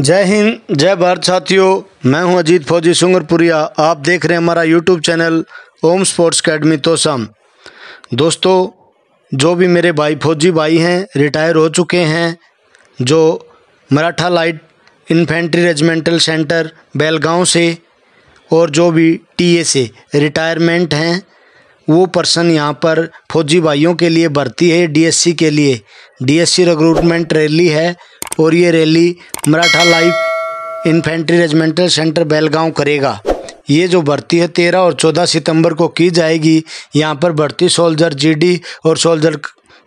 जय हिंद जय भारत साथियों मैं हूं अजीत फौजी सुंगरपुरिया आप देख रहे हैं हमारा YouTube channel Om sports academy तोसम दोस्तों जो भी मेरे भाई फौजी भाई हैं रिटायर हो चुके हैं जो Maratha light infantry regimental centre Belgaum से और जो भी टीए से रिटायरमेंट हैं वो पर्सन यहाँ पर फौजी भाइयों के लिए भर्ती है डीएससी के लिए डीएससी रिक्रूटमेंट रैली है और ये rally Maratha life infantry regimental centre Belgaum करेगा ये जो भर्ती है तेरह और चौदह सितंबर को की जाएगी यहाँ पर भर्ती सोल्जर जीडी और सोल्जर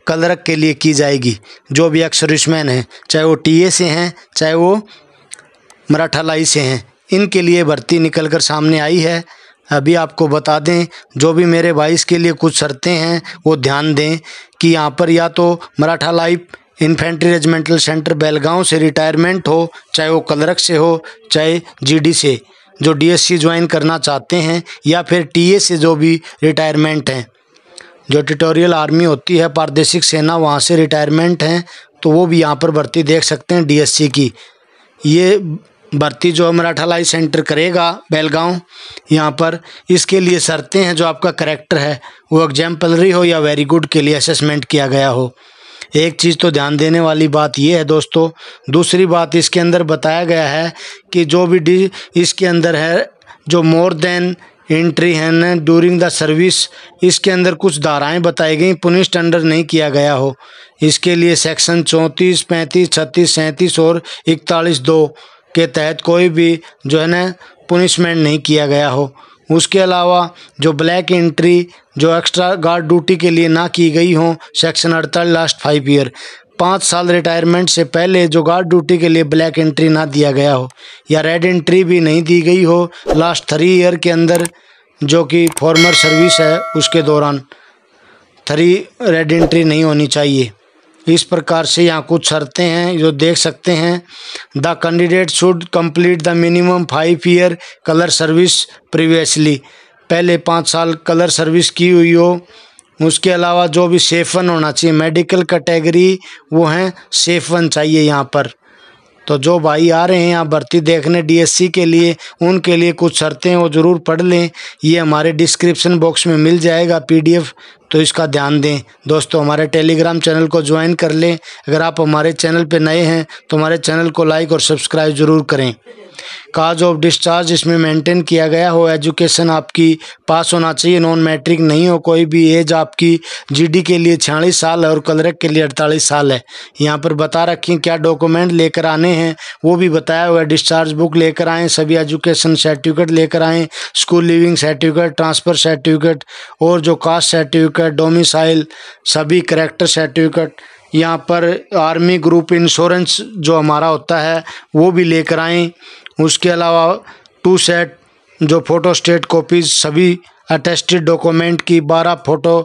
कलरक के लिए की जाएगी जो भी एक्सर्विसमैन हैं चाहे वो टीए से हैं चाहे वो मराठा लाई से हैं इनके लिए भर्ती निकल कर सामने आई है अभी आपको बता दें जो भी मेरे भाई के लिए कुछ शर्तें हैं वो ध्यान दें कि यहाँ पर या तो Maratha life infantry regimental centre Belgaum से रिटायरमेंट हो चाहे वो कलरक से हो चाहे जीडी से जो डीएससी ज्वाइन करना चाहते हैं या फिर टीए से जो भी रिटायरमेंट हैं जो टिटोरियल आर्मी होती है पारदेशिक सेना वहाँ से रिटायरमेंट हैं तो वो भी यहाँ पर भर्ती देख सकते हैं डी की ये भर्ती जो मराठा लाई सेंटर करेगा बेलगांव यहाँ पर इसके लिए शर्तें हैं जो आपका करेक्टर है वो एग्जाम्पलरी हो या वेरी गुड के लिए असेसमेंट किया गया हो एक चीज़ तो ध्यान देने वाली बात यह है दोस्तों दूसरी बात इसके अंदर बताया गया है कि जो भी डी इसके अंदर है जो मोर देन एंट्री है डूरिंग द सर्विस इसके अंदर कुछ धाराएं बताई गई पुनिश स्टैंडर्ड नहीं किया गया हो इसके लिए सेक्शन चौंतीस पैंतीस छत्तीस सैंतीस और इकतालीस दो के तहत कोई भी जो है ना पुनिशमेंट नहीं किया गया हो उसके अलावा जो ब्लैक एंट्री जो एक्स्ट्रा गार्ड ड्यूटी के लिए ना की गई हो सेक्शन अड़तालीस लास्ट फाइव ईयर पाँच साल रिटायरमेंट से पहले जो गार्ड ड्यूटी के लिए ब्लैक एंट्री ना दिया गया हो या रेड एंट्री भी नहीं दी गई हो लास्ट थ्री ईयर के अंदर जो कि फॉर्मर सर्विस है उसके दौरान थ्री रेड एंट्री नहीं होनी चाहिए इस प्रकार से यहाँ कुछ शर्तें हैं जो देख सकते हैं the candidate should complete the minimum five year colour service previously पहले पाँच साल कलर सर्विस की हुई हो उसके अलावा जो भी सेफन होना चाहिए मेडिकल कैटेगरी वो हैं सेफन चाहिए यहाँ पर तो जो भाई आ रहे हैं यहाँ भर्ती देखने डीएससी के लिए उनके लिए कुछ शर्तें वो ज़रूर पढ़ लें ये हमारे डिस्क्रिप्शन बॉक्स में मिल जाएगा पीडीएफ तो इसका ध्यान दें दोस्तों हमारे टेलीग्राम चैनल को ज्वाइन कर लें अगर आप हमारे चैनल पर नए हैं तो हमारे चैनल को लाइक और सब्सक्राइब ज़रूर करें काज ऑफ डिस्चार्ज इसमें मेंटेन किया गया हो एजुकेशन आपकी पास होना चाहिए नॉन मैट्रिक नहीं हो कोई भी एज आपकी जीडी के लिए छियालीस साल है और कलरक के लिए अड़तालीस साल है यहाँ पर बता रखें क्या डॉक्यूमेंट लेकर आने हैं वो भी बताया हुआ है डिस्चार्ज बुक लेकर आएँ सभी एजुकेशन सर्टिफिकेट लेकर आएँ school leaving certificate transfer certificate और जो कास्ट सर्टिफिकेट डोमिसाइल सभी करेक्टर सर्टिफिकेट यहाँ पर आर्मी ग्रुप इंश्योरेंस जो हमारा होता है वो भी लेकर आएँ उसके अलावा टू सेट जो फ़ोटो स्टेट कॉपीज़ सभी अटेस्टेड डॉक्यूमेंट की बारह 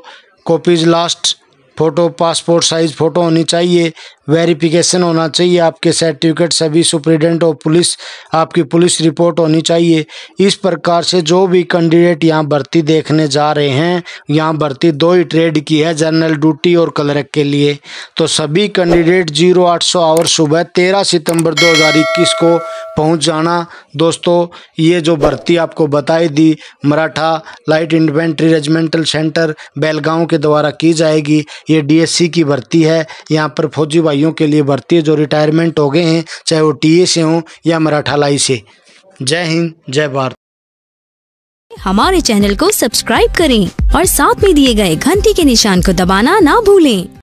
photocopies last photo passport size photo होनी चाहिए वेरिफिकेशन होना चाहिए आपके सर्टिफिकेट सभी सुप्रिटेंडेंट और पुलिस आपकी पुलिस रिपोर्ट होनी चाहिए इस प्रकार से जो भी कैंडिडेट यहाँ भर्ती देखने जा रहे हैं यहाँ भर्ती दो ही ट्रेड की है जनरल ड्यूटी और क्लर्क के लिए तो सभी कैंडिडेट जीरो आठ सौ आवर सुबह तेरह सितंबर इक्कीस को पहुँच जाना दोस्तों ये जो भर्ती आपको बताई दी Maratha light infantry regimental centre Belgaum के द्वारा की जाएगी ये सी की भर्ती है यहाँ पर फौजी भाइयों के लिए भर्ती है जो रिटायरमेंट हो गए हैं चाहे वो टीए से हों या मराठालाई से जय हिंद जय भारत हमारे चैनल को सब्सक्राइब करें और साथ में दिए गए घंटी के निशान को दबाना ना भूलें